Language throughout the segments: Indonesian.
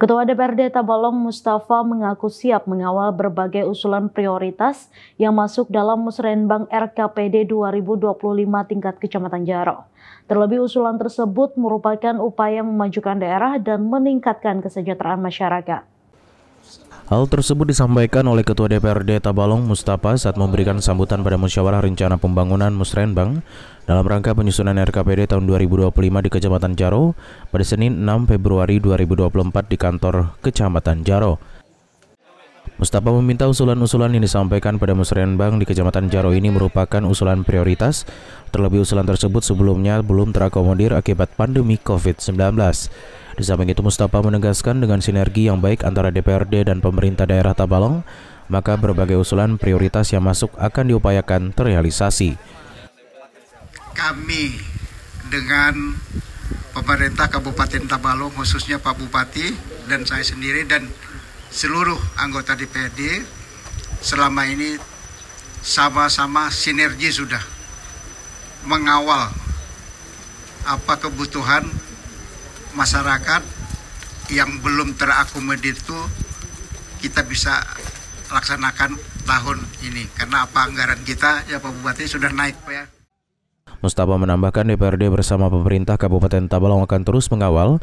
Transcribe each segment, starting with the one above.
Ketua DPRD Tabalong Mustafa mengaku siap mengawal berbagai usulan prioritas yang masuk dalam musrenbang RKPD 2025 tingkat Kecamatan Jaro. Terlebih usulan tersebut merupakan upaya memajukan daerah dan meningkatkan kesejahteraan masyarakat. Hal tersebut disampaikan oleh Ketua DPRD Tabalong Mustafa saat memberikan sambutan pada musyawarah rencana pembangunan Musrenbang dalam rangka penyusunan RKPD tahun 2025 di Kecamatan Jaro pada Senin 6 Februari 2024 di kantor Kecamatan Jaro. Mustafa meminta usulan-usulan yang disampaikan pada musrenbang di Kecamatan Jaro ini merupakan usulan prioritas, terlebih usulan tersebut sebelumnya belum terakomodir akibat pandemi COVID-19. Di samping itu Mustafa menegaskan dengan sinergi yang baik antara DPRD dan pemerintah daerah Tabalong, maka berbagai usulan prioritas yang masuk akan diupayakan terrealisasi kami dengan pemerintah Kabupaten Tabalong khususnya Pak Bupati dan saya sendiri dan seluruh anggota DPRD selama ini sama-sama sinergi sudah mengawal apa kebutuhan masyarakat yang belum terakomodir itu kita bisa laksanakan tahun ini karena apa anggaran kita ya Pak Bupati sudah naik Pak ya. Mustafa menambahkan DPRD bersama pemerintah Kabupaten Tabalong akan terus mengawal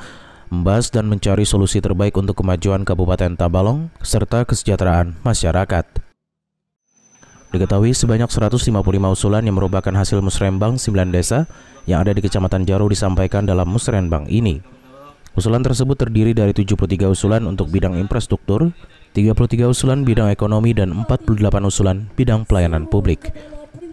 membahas dan mencari solusi terbaik untuk kemajuan Kabupaten Tabalong serta kesejahteraan masyarakat. Diketahui sebanyak 155 usulan yang merupakan hasil musrembang 9 desa yang ada di Kecamatan Jaru disampaikan dalam musrembang ini. Usulan tersebut terdiri dari 73 usulan untuk bidang infrastruktur, 33 usulan bidang ekonomi, dan 48 usulan bidang pelayanan publik.